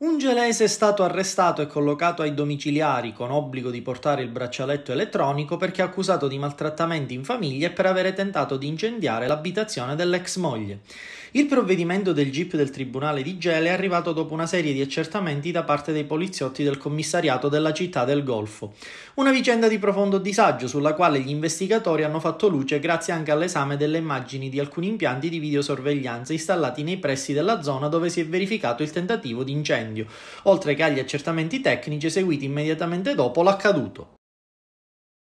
Un gelese è stato arrestato e collocato ai domiciliari con obbligo di portare il braccialetto elettronico perché accusato di maltrattamenti in famiglia e per avere tentato di incendiare l'abitazione dell'ex moglie. Il provvedimento del GIP del Tribunale di Gele è arrivato dopo una serie di accertamenti da parte dei poliziotti del commissariato della città del Golfo. Una vicenda di profondo disagio sulla quale gli investigatori hanno fatto luce grazie anche all'esame delle immagini di alcuni impianti di videosorveglianza installati nei pressi della zona dove si è verificato il tentativo di incendio incendio, oltre che agli accertamenti tecnici eseguiti immediatamente dopo l'accaduto.